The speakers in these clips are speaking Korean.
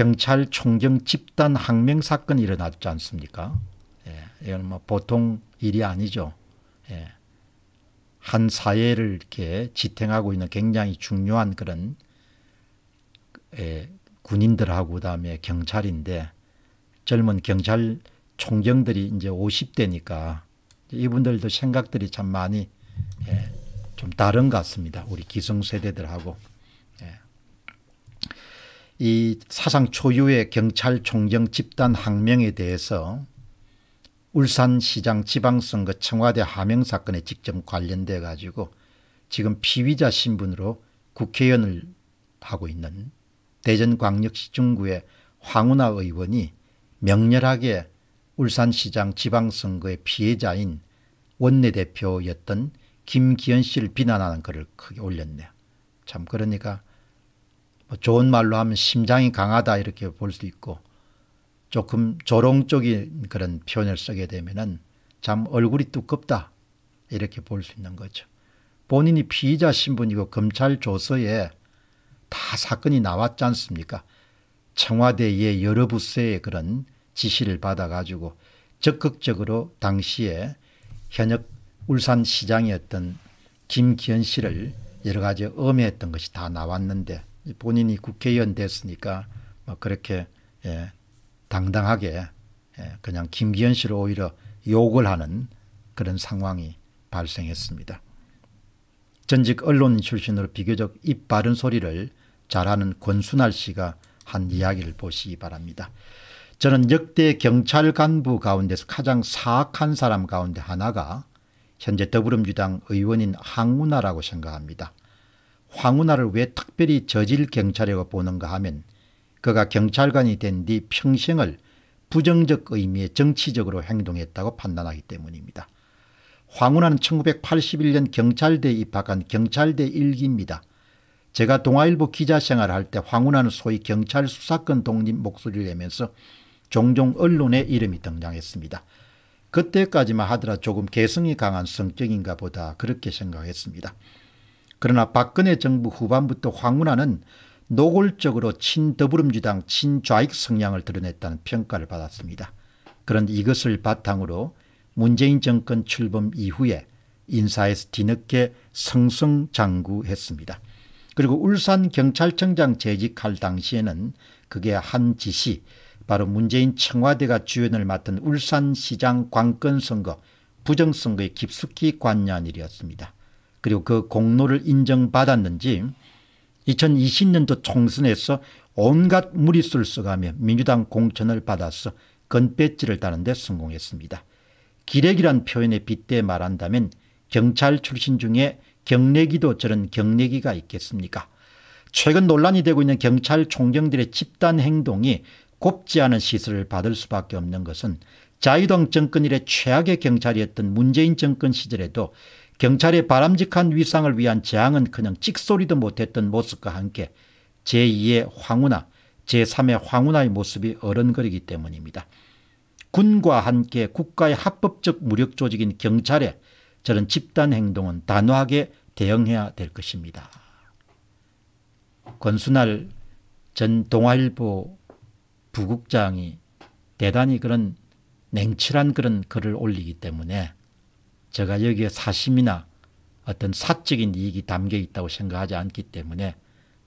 경찰 총경 집단 항명 사건이 일어났지 않습니까? 예, 이건 뭐 보통 일이 아니죠. 예, 한 사회를 이렇게 지탱하고 있는 굉장히 중요한 그런 예, 군인들하고 그다음에 경찰인데 젊은 경찰 총경들이 이제 50대니까 이분들도 생각들이 참 많이 예, 좀 다른 것 같습니다. 우리 기성세대들하고. 이 사상 초유의 경찰총경 집단 항명에 대해서 울산시장 지방선거 청와대 하명 사건에 직접 관련돼 가지고 지금 피의자 신분으로 국회의원을 하고 있는 대전광역시 중구의 황운하 의원이 명렬하게 울산시장 지방선거의 피해자인 원내대표였던 김기현 씨를 비난하는 글을 크게 올렸네요. 참 그러니까 뭐 좋은 말로 하면 심장이 강하다 이렇게 볼 수도 있고 조금 조롱적인 그런 표현을 쓰게 되면은 참 얼굴이 두껍다 이렇게 볼 수 있는 거죠. 본인이 피의자 신분이고 검찰 조서에 다 사건이 나왔지 않습니까? 청와대의 여러 부서의 그런 지시를 받아가지고 적극적으로 당시에 현역 울산시장이었던 김기현 씨를 여러 가지 엄해했던 것이 다 나왔는데 본인이 국회의원 됐으니까 뭐 그렇게 예, 당당하게 예, 그냥 김기현 씨를 오히려 욕을 하는 그런 상황이 발생했습니다. 전직 언론 출신으로 비교적 입 바른 소리를 잘하는 권순할 씨가 한 이야기를 보시기 바랍니다. 저는 역대 경찰 간부 가운데서 가장 사악한 사람 가운데 하나가 현재 더불어민주당 의원인 항문화라고 생각합니다. 황운하를 왜 특별히 저질 경찰이라고 보는가 하면 그가 경찰관이 된 뒤 평생을 부정적 의미의 정치적으로 행동했다고 판단하기 때문입니다. 황운하는 1981년 경찰대에 입학한 경찰대 일기입니다. 제가 동아일보 기자 생활을 할 때 황운하는 소위 경찰 수사권 독립 목소리를 내면서 종종 언론에 이름이 등장했습니다. 그때까지만 하더라 조금 개성이 강한 성격인가 보다 그렇게 생각했습니다. 그러나 박근혜 정부 후반부터 황운하는 노골적으로 친더불음주당 친좌익 성향을 드러냈다는 평가를 받았습니다. 그런 이것을 바탕으로 문재인 정권 출범 이후에 인사에서 뒤늦게 성성장구했습니다. 그리고 울산 경찰청장 재직할 당시에는 그게 한 짓이 바로 문재인 청와대가 주연을 맡은 울산시장 관건선거 부정선거에 깊숙이 관여한 일이었습니다. 그리고 그 공로를 인정받았는지 2020년도 총선에서 온갖 무리수를 써가며 민주당 공천을 받아서 건배지를 따는 데 성공했습니다. 기렉이란 표현에 빗대 말한다면 경찰 출신 중에 경례기도 저런 경례기가 있겠습니까 최근 논란이 되고 있는 경찰 총경들의 집단 행동이 곱지 않은 시설을 받을 수밖에 없는 것은 자유당 정권 이래 최악의 경찰이었던 문재인 정권 시절에도 경찰의 바람직한 위상을 위한 저항은 그냥 찍소리도 못했던 모습과 함께 제2의 황운나 제3의 황운나의 모습이 어른거리기 때문입니다. 군과 함께 국가의 합법적 무력조직인 경찰의 저런 집단행동은 단호하게 대응해야 될 것입니다. 권순할 전 동아일보 부국장이 대단히 그런 냉철한 그런 글을 올리기 때문에 제가 여기에 사심이나 어떤 사적인 이익이 담겨 있다고 생각하지 않기 때문에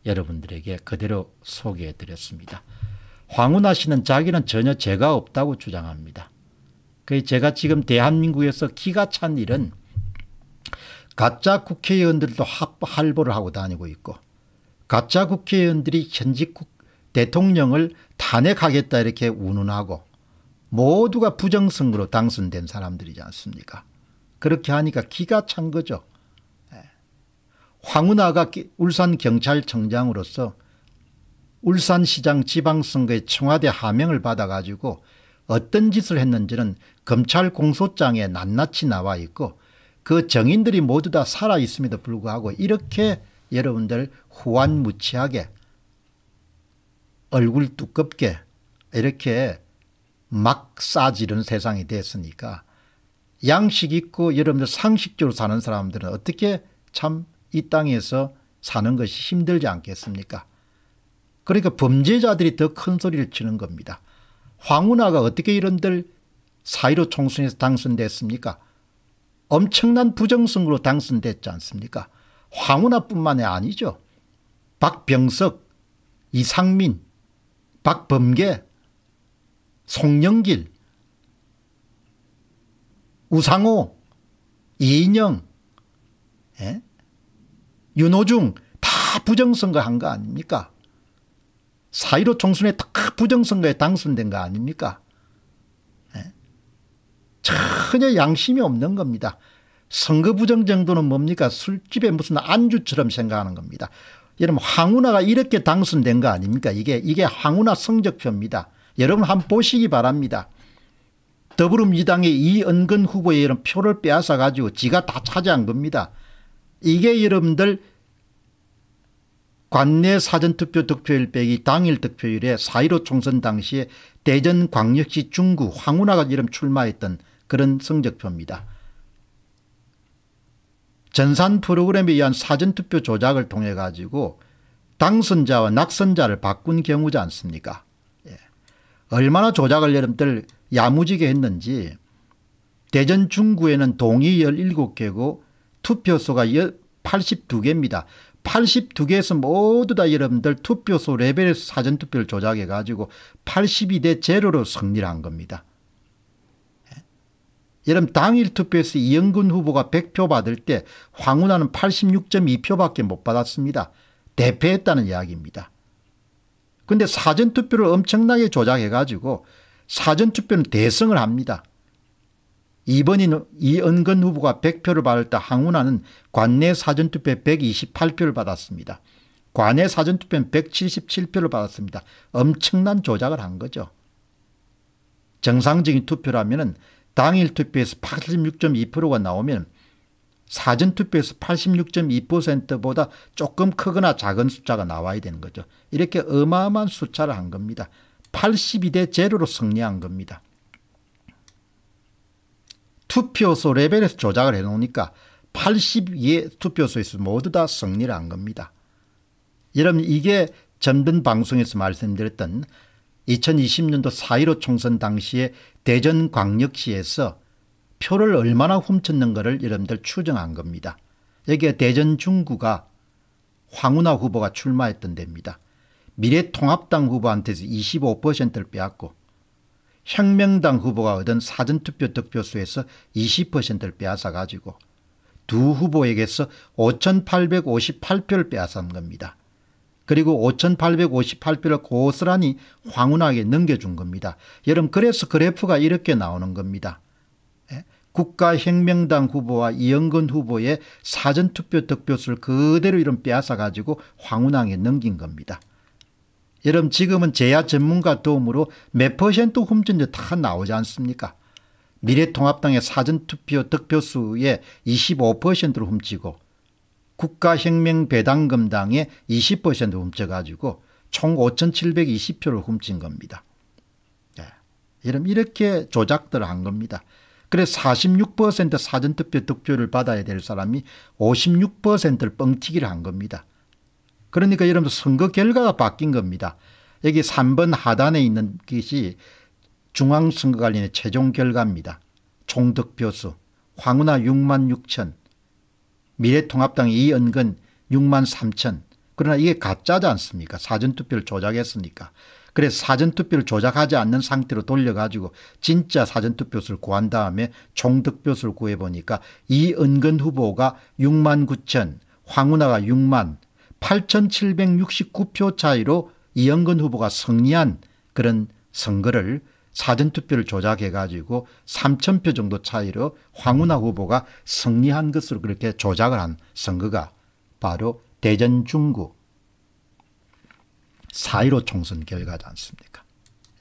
여러분들에게 그대로 소개해 드렸습니다. 황운하 씨는 자기는 전혀 죄가 없다고 주장합니다. 그 제가 지금 대한민국에서 기가 찬 일은 가짜 국회의원들도 할보를 하고 다니고 있고 가짜 국회의원들이 현직 국, 대통령을 탄핵하겠다 이렇게 운운하고 모두가 부정선거로 당선된 사람들이지 않습니까? 그렇게 하니까 기가 찬 거죠. 예. 황운하가 울산 경찰청장으로서 울산시장 지방선거에 청와대 하명을 받아가지고 어떤 짓을 했는지는 검찰 공소장에 낱낱이 나와 있고 그 정인들이 모두 다 살아있음에도 불구하고 이렇게 여러분들 후안무치하게 얼굴 두껍게 이렇게 막 싸지른 세상이 됐으니까 양식 있고 여러분들 상식적으로 사는 사람들은 어떻게 참 이 땅에서 사는 것이 힘들지 않겠습니까? 그러니까 범죄자들이 더 큰 소리를 치는 겁니다. 황운하가 어떻게 이런들 사이로 총선에서 당선됐습니까? 엄청난 부정성으로 당선됐지 않습니까? 황운하뿐만이 아니죠. 박병석, 이상민, 박범계, 송영길 우상호, 이인영, 예? 윤호중 다 부정선거 한 거 아닙니까? 4.15 총선에 다 부정선거에 당선된 거 아닙니까? 예? 전혀 양심이 없는 겁니다. 선거 부정 정도는 뭡니까? 술집에 무슨 안주처럼 생각하는 겁니다. 여러분 황운하가 이렇게 당선된 거 아닙니까? 이게 이게 황운하 성적표입니다. 여러분 한번 보시기 바랍니다. 더불어민주당의 이은근 후보의 이런 표를 빼앗아 가지고 지가 다 차지한 겁니다. 이게 여러분들 관내 사전투표 득표율 빼기 당일 득표율에 4.15 총선 당시에 대전 광역시 중구 황운하가 이름 출마했던 그런 성적표입니다. 전산 프로그램에 의한 사전투표 조작을 통해 가지고 당선자와 낙선자를 바꾼 경우지 않습니까 예. 얼마나 조작을 여러분들 야무지게 했는지 대전 중구에는 동이 17개고 투표소가 82개입니다. 82개에서 모두 다 여러분들 투표소 레벨에서 사전투표를 조작해 가지고 82대 제로로 승리를 한 겁니다. 예? 여러분 당일 투표에서 이영근 후보가 100표 받을 때 황운하는 86.2표밖에 못 받았습니다. 대패했다는 이야기입니다. 근데 사전투표를 엄청나게 조작해 가지고 사전투표는 대성을 합니다. 이번인 이은근 후보가 100표를 받을 때 항운하는 관내 사전투표 128표를 받았습니다. 관내 사전투표는 177표를 받았습니다. 엄청난 조작을 한 거죠. 정상적인 투표라면 당일 투표에서 86.2%가 나오면 사전투표에서 86.2%보다 조금 크거나 작은 숫자가 나와야 되는 거죠. 이렇게 어마어마한 숫자를 한 겁니다. 82대 제로로 승리한 겁니다. 투표소 레벨에서 조작을 해놓으니까 82의 투표소에서 모두 다 승리를 한 겁니다. 여러분 이게 전든 방송에서 말씀드렸던 2020년도 4.15 총선 당시에 대전광역시에서 표를 얼마나 훔쳤는가를 여러분들 추정한 겁니다. 여기에 대전 중구가 황운하 후보가 출마했던 데입니다. 미래통합당 후보한테서 25%를 빼앗고 혁명당 후보가 얻은 사전투표 득표수에서 20%를 빼앗아가지고 두 후보에게서 5,858표를 빼앗은 겁니다. 그리고 5,858표를 고스란히 황운하게 넘겨준 겁니다. 여러분 그래서 그래프가 이렇게 나오는 겁니다. 예? 국가혁명당 후보와 이영근 후보의 사전투표 득표수를 그대로 이런 빼앗아가지고 황운하게 넘긴 겁니다. 여러분 지금은 제야 전문가 도움으로 몇 퍼센트 훔쳤는지 다 나오지 않습니까? 미래통합당의 사전투표 득표수의 25%를 훔치고 국가혁명배당금당의 20% 훔쳐가지고 총 5,720표를 훔친 겁니다. 예. 여러분 이렇게 조작들을 한 겁니다. 그래 46% 사전투표 득표를 받아야 될 사람이 56%를 뻥튀기를 한 겁니다. 그러니까 여러분 선거 결과가 바뀐 겁니다. 여기 3번 하단에 있는 것이 중앙선거관리의 최종 결과입니다. 총득표수 황운하 6만 6천 미래통합당 이은근 6만 3천 그러나 이게 가짜지 않습니까 사전투표를 조작했으니까 그래서 사전투표를 조작하지 않는 상태로 돌려가지고 진짜 사전투표수를 구한 다음에 총득표수를 구해보니까 이은근 후보가 6만 9천 황운하가 6만 8,769표 차이로 이영근 후보가 승리한 그런 선거를 사전투표를 조작해가지고 3,000표 정도 차이로 황운하 후보가 승리한 것으로 그렇게 조작을 한 선거가 바로 대전 중구 4.15 총선 결과지 않습니까?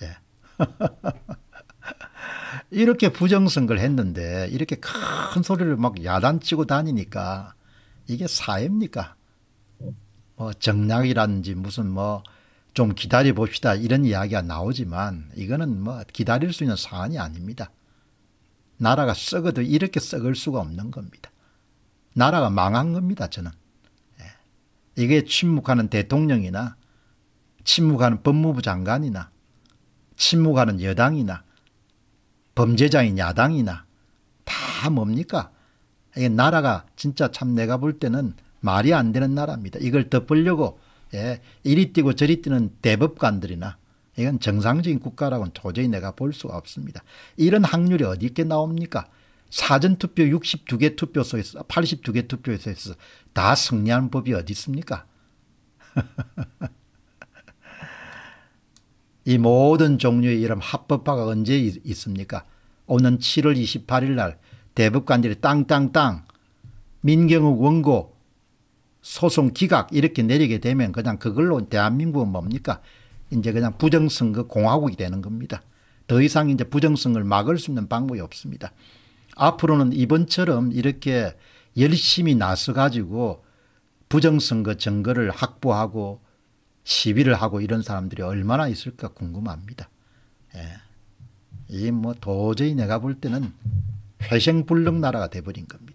예. 이렇게 부정선거를 했는데 이렇게 큰 소리를 막 야단치고 다니니까 이게 사입니까 뭐정량이라든지 무슨 뭐 좀 기다려 봅시다 이런 이야기가 나오지만 이거는 뭐 기다릴 수 있는 사안이 아닙니다. 나라가 썩어도 이렇게 썩을 수가 없는 겁니다. 나라가 망한 겁니다. 저는. 예. 이게 침묵하는 대통령이나 침묵하는 법무부 장관이나 침묵하는 여당이나 범죄자인 야당이나 다 뭡니까? 이게 나라가 진짜 참 내가 볼 때는 말이 안 되는 나라입니다. 이걸 덮으려고 예, 이리 뛰고 저리 뛰는 대법관들이나 이건 정상적인 국가라고는 도저히 내가 볼 수가 없습니다. 이런 확률이 어디 있게 나옵니까? 사전투표 62개 투표소에서 82개 투표소에서 다 승리하는 법이 어디 있습니까? 이 모든 종류의 이런 합법화가 언제 있습니까? 오는 7월 28일 날 대법관들이 땅땅땅 민경욱 원고 소송 기각 이렇게 내리게 되면 그냥 그걸로 대한민국은 뭡니까? 이제 그냥 부정선거 공화국이 되는 겁니다. 더 이상 이제 부정선거를 막을 수 있는 방법이 없습니다. 앞으로는 이번처럼 이렇게 열심히 나서 가지고 부정선거 증거를 확보하고 시위를 하고 이런 사람들이 얼마나 있을까 궁금합니다. 예. 이뭐 도저히 내가 볼 때는 회생불능 나라가 돼버린 겁니다.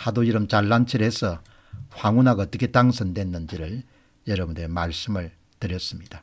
하도 이름 잘난 체를 해서 황운하가 어떻게 당선됐는지를 여러분들 말씀을 드렸습니다.